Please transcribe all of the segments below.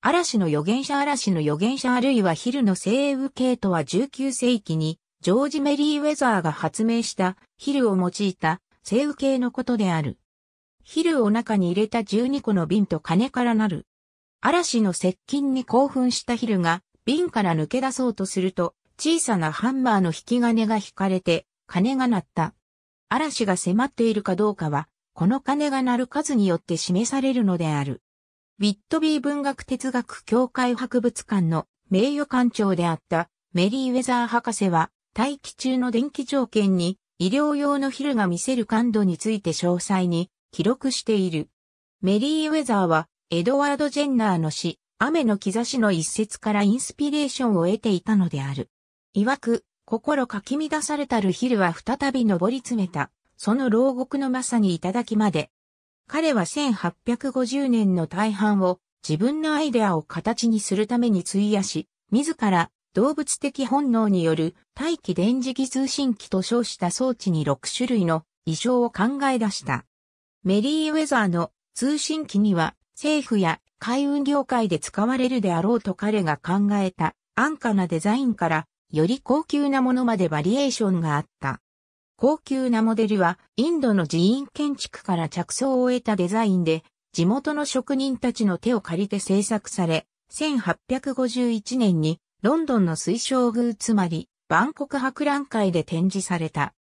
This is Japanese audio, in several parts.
嵐の預言者嵐の預言者あるいはヒルの精雨系とは19世紀にジョージ・メリー・ウェザーが発明したヒルを用いた精雨系のことである。ヒルを中に入れた12個の瓶と金からなる。嵐の接近に興奮したヒルが瓶から抜け出そうとすると小さなハンマーの引き金が引かれて金が鳴った。嵐が迫っているかどうかはこの金が鳴る数によって示されるのである。ウィットビー文学哲学協会博物館の名誉館長であったメリーウェザー博士は、大気中の電気条件に医療用のヒルが見せる感度について詳細に記録している。メリーウェザーは、エドワード・ジェンナーの詩、雨の兆しの一節からインスピレーションを得ていたのである。曰く、心かき乱されたるヒルは再び登り詰めた。その牢獄のまさに頂きまで、彼は1850年の大半を自分のアイデアを形にするために費やし、自ら動物的本能による大気電磁気通信機と称した装置に6種類の異常を考え出した。メリーウェザーの通信機には政府や海運業界で使われるであろうと彼が考えた安価なデザインからより高級なものまでバリエーションがあった。高級なモデルはインドの寺院建築から着想を得たデザインで地元の職人たちの手を借りて制作され、1851年にロンドンの水晶宮つまり万国博覧会で展示された。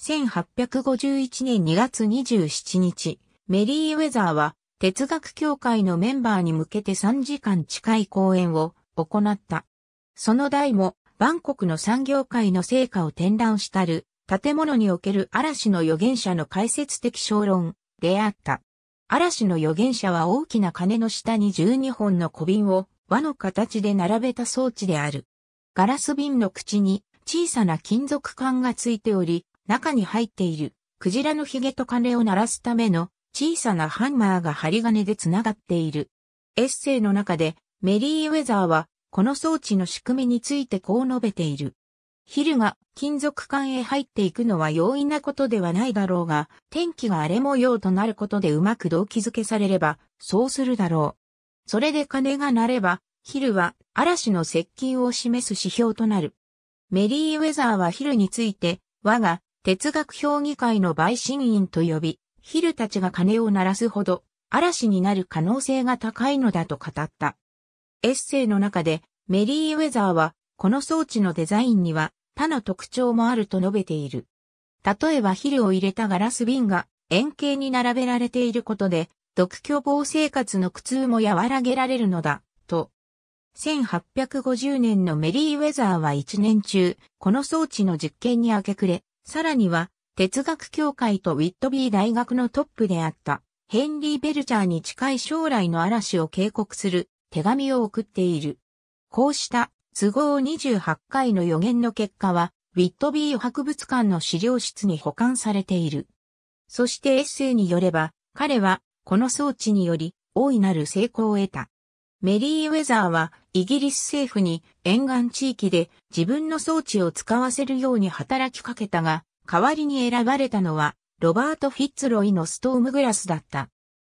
1851年2月27日、メリーウェザーは哲学協会のメンバーに向けて3時間近い講演を行った。その代も、バンコクの産業界の成果を展覧したる、建物における嵐の預言者の解説的小論であった。嵐の預言者は大きな鐘の下に12本の小瓶を輪の形で並べた装置である。ガラス瓶の口に小さな金属管がついており、中に入っているクジラのヒゲと鐘を鳴らすための小さなハンマーが針金でつながっている。エッセイの中でメリーウェザーはこの装置の仕組みについてこう述べている。ヒルが金属管へ入っていくのは容易なことではないだろうが、天気が荒れ模様となることでうまく動機づけされれば、そうするだろう。それで鐘が鳴れば、ヒルは嵐の接近を示す指標となる。メリーウェザーはヒルについて、我が哲学評議会の陪審員と呼び、ヒルたちが鐘を鳴らすほど嵐になる可能性が高いのだと語った。エッセイの中でメリーウェザーはこの装置のデザインには他の特徴もあると述べている。例えば肥料を入れたガラス瓶が円形に並べられていることで、独居房生活の苦痛も和らげられるのだ、と。1850年のメリーウェザーは1年中、この装置の実験に明け暮れ、さらには、哲学協会とウィットビー大学のトップであった、ヘンリー・ベルチャーに近い将来の嵐を警告する手紙を送っている。こうした都合28回の予言の結果は、ウィットビー博物館の資料室に保管されている。そしてエッセイによれば、彼は、この装置により、大いなる成功を得た。メリーウェザーは、イギリス政府に沿岸地域で自分の装置を使わせるように働きかけたが、代わりに選ばれたのは、ロバート・フィッツロイのストームグラスだった。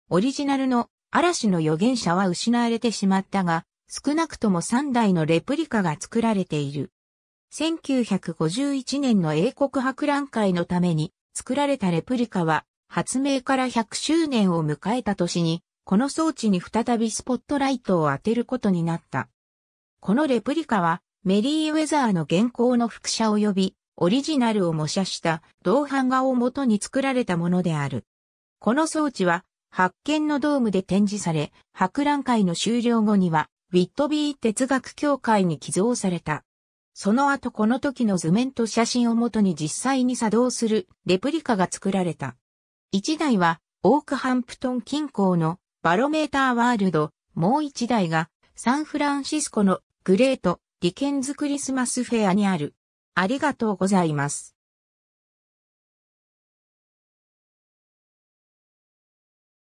オリジナルの嵐の予言者は失われてしまったが、少なくとも3台のレプリカが作られている。1951年の英国博覧会のために作られたレプリカは発明から100周年を迎えた年にこの装置に再びスポットライトを当てることになった。このレプリカはメリーウェザーの原稿の複写及びオリジナルを模写した銅版画を元に作られたものである。この装置は発見のドームで展示され、博覧会の終了後にはウィットビー哲学協会に寄贈された。その後この時の図面と写真をもとに実際に作動するレプリカが作られた。一台はオークハンプトン近郊のバロメーターワールド、もう一台がサンフランシスコのグレート・ディケンズ・クリスマスフェアにある。ありがとうございます。